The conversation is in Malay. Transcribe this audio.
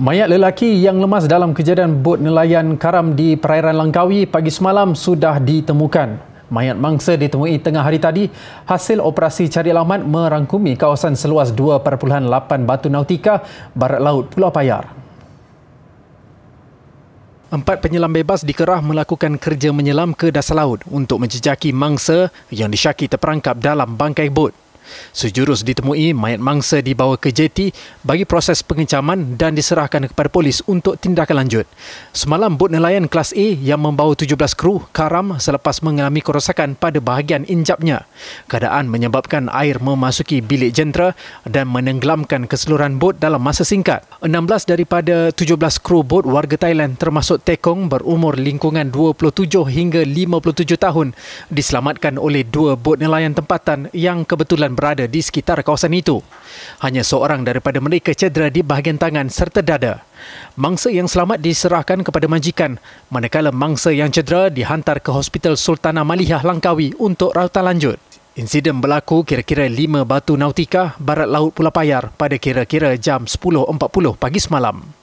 Mayat lelaki yang lemas dalam kejadian bot nelayan karam di perairan Langkawi pagi semalam sudah ditemukan. Mayat mangsa ditemui tengah hari tadi. Hasil operasi cari alamat merangkumi kawasan seluas 2.8 batu nautika barat laut Pulau Payar. Empat penyelam bebas dikerah melakukan kerja menyelam ke dasar laut untuk menjejaki mangsa yang disyaki terperangkap dalam bangkai bot. Sejurus ditemui, mayat mangsa dibawa ke JT bagi proses pengecaman dan diserahkan kepada polis untuk tindakan lanjut. Semalam, bot nelayan kelas A yang membawa 17 kru karam selepas mengalami kerosakan pada bahagian injapnya. Keadaan menyebabkan air memasuki bilik jentera dan menenggelamkan keseluruhan bot dalam masa singkat. 16 daripada 17 kru bot warga Thailand termasuk Tekong berumur lingkungan 27 hingga 57 tahun diselamatkan oleh dua bot nelayan tempatan yang kebetulan dan berada di sekitar kawasan itu. Hanya seorang daripada mereka cedera di bahagian tangan serta dada. Mangsa yang selamat diserahkan kepada majikan, manakala mangsa yang cedera dihantar ke Hospital Sultanah Malihah Langkawi untuk rawatan lanjut. Insiden berlaku kira-kira 5 batu nautika barat laut Pulau Payar pada kira-kira jam 10.40 pagi semalam.